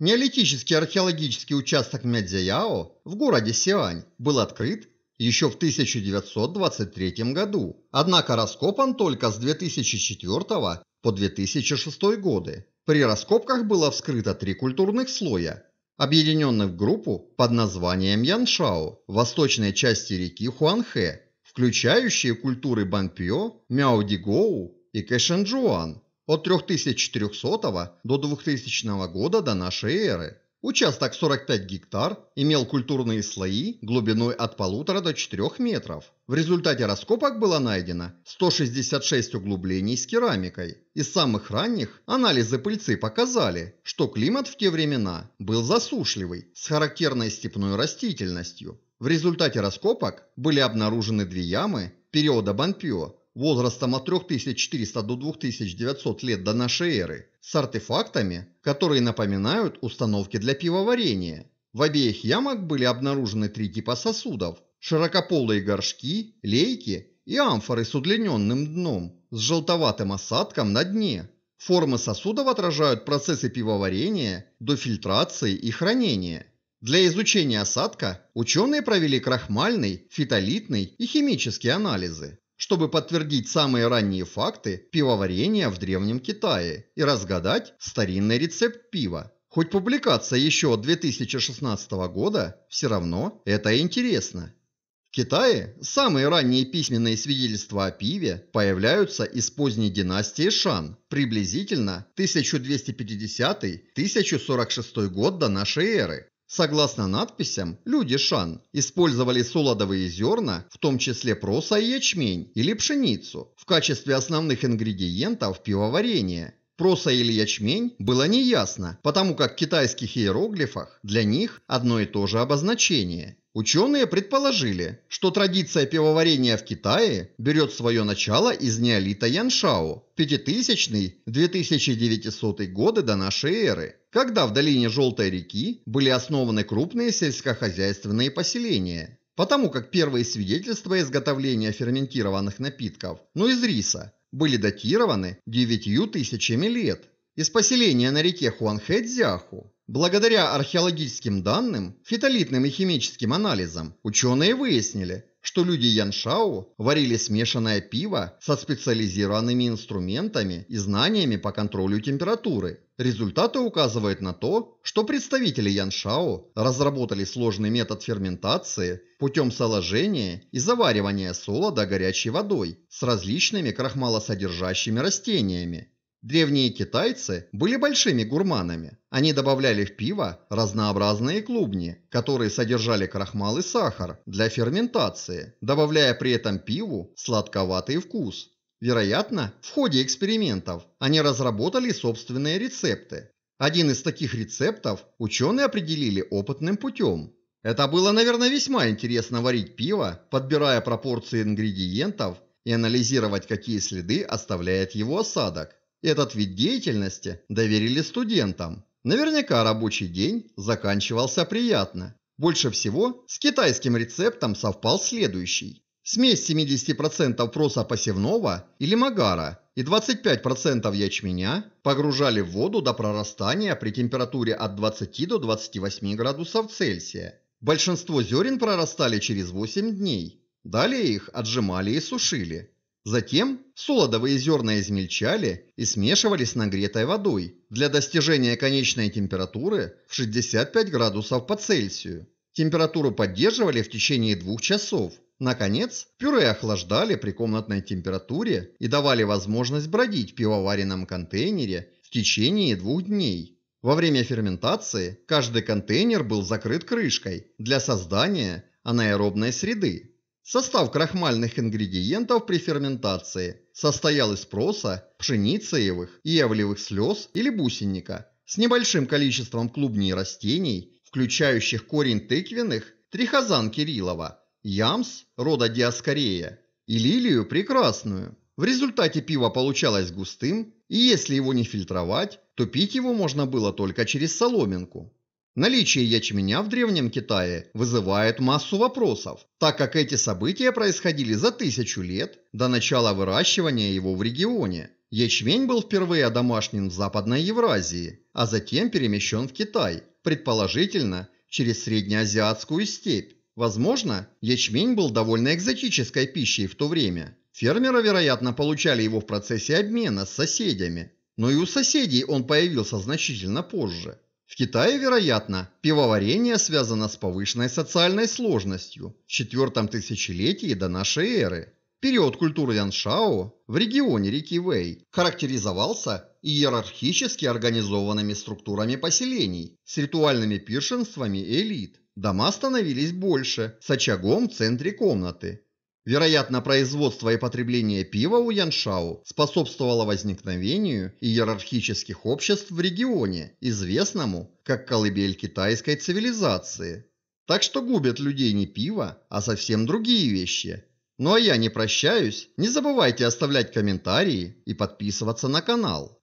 Неолитический археологический участок Мядзяяо в городе Сиань был открыт еще в 1923 году, однако раскопан только с 2004 по 2006 годы. При раскопках было вскрыто три культурных слоя, объединенных в группу под названием Яншао в восточной части реки Хуанхэ, включающие культуры Банпио, Мяодигоу и Кэшэнджуан, от 3400 до 2000 года до нашей эры. Участок 45 гектар имел культурные слои глубиной от полутора до 4 метров. В результате раскопок было найдено 166 углублений с керамикой. Из самых ранних анализы пыльцы показали, что климат в те времена был засушливый, с характерной степной растительностью. В результате раскопок были обнаружены две ямы периода Банпио возрастом от 3400 до 2900 лет до нашей эры, с артефактами, которые напоминают установки для пивоварения. В обеих ямах были обнаружены три типа сосудов – широкополые горшки, лейки и амфоры с удлиненным дном, с желтоватым осадком на дне. Формы сосудов отражают процессы пивоварения, до фильтрации и хранения. Для изучения осадка ученые провели крахмальный, фитолитный и химические анализы чтобы подтвердить самые ранние факты пивоварения в Древнем Китае и разгадать старинный рецепт пива. Хоть публикация еще 2016 года, все равно это интересно. В Китае самые ранние письменные свидетельства о пиве появляются из поздней династии Шан, приблизительно 1250-1046 год до нашей эры. Согласно надписям, люди Шан использовали солодовые зерна, в том числе проса и ячмень или пшеницу, в качестве основных ингредиентов пивоварения. Проса или ячмень было неясно, потому как в китайских иероглифах для них одно и то же обозначение. Ученые предположили, что традиция пивоварения в Китае берет свое начало из неолита Яншао, 5000-2900 годы до нашей эры, когда в долине Желтой реки были основаны крупные сельскохозяйственные поселения. Потому как первые свидетельства изготовления ферментированных напитков, но ну из риса, были датированы 9000 лет. Из поселения на реке Хуанхэцзяху Благодаря археологическим данным, фитолитным и химическим анализам, ученые выяснили, что люди Яншау варили смешанное пиво со специализированными инструментами и знаниями по контролю температуры. Результаты указывают на то, что представители Яншао разработали сложный метод ферментации путем соложения и заваривания солода горячей водой с различными крахмалосодержащими растениями. Древние китайцы были большими гурманами. Они добавляли в пиво разнообразные клубни, которые содержали крахмал и сахар для ферментации, добавляя при этом пиву сладковатый вкус. Вероятно, в ходе экспериментов они разработали собственные рецепты. Один из таких рецептов ученые определили опытным путем. Это было, наверное, весьма интересно варить пиво, подбирая пропорции ингредиентов и анализировать, какие следы оставляет его осадок. Этот вид деятельности доверили студентам. Наверняка рабочий день заканчивался приятно. Больше всего с китайским рецептом совпал следующий. Смесь 70% проса посевного или магара и 25% ячменя погружали в воду до прорастания при температуре от 20 до 28 градусов Цельсия. Большинство зерен прорастали через 8 дней. Далее их отжимали и сушили. Затем солодовые зерна измельчали и смешивали с нагретой водой для достижения конечной температуры в 65 градусов по Цельсию. Температуру поддерживали в течение двух часов. Наконец, пюре охлаждали при комнатной температуре и давали возможность бродить в пивоваренном контейнере в течение двух дней. Во время ферментации каждый контейнер был закрыт крышкой для создания анаэробной среды, Состав крахмальных ингредиентов при ферментации состоял из проса, пшеницеевых, евлевых слез или бусинника с небольшим количеством клубней растений, включающих корень тыквенных, трихозан Кириллова, ямс рода диаскорея и лилию прекрасную. В результате пиво получалось густым, и если его не фильтровать, то пить его можно было только через соломинку. Наличие ячменя в Древнем Китае вызывает массу вопросов, так как эти события происходили за тысячу лет до начала выращивания его в регионе. Ячмень был впервые одомашнен в Западной Евразии, а затем перемещен в Китай, предположительно, через Среднеазиатскую степь. Возможно, ячмень был довольно экзотической пищей в то время. Фермеры, вероятно, получали его в процессе обмена с соседями, но и у соседей он появился значительно позже. В Китае, вероятно, пивоварение связано с повышенной социальной сложностью в четвертом тысячелетии до нашей эры. Период культуры Яншао в регионе реки Вэй характеризовался иерархически организованными структурами поселений с ритуальными пиршенствами элит. Дома становились больше, с очагом в центре комнаты, Вероятно, производство и потребление пива у Яншау способствовало возникновению иерархических обществ в регионе, известному как колыбель китайской цивилизации. Так что губят людей не пиво, а совсем другие вещи. Ну а я не прощаюсь, не забывайте оставлять комментарии и подписываться на канал.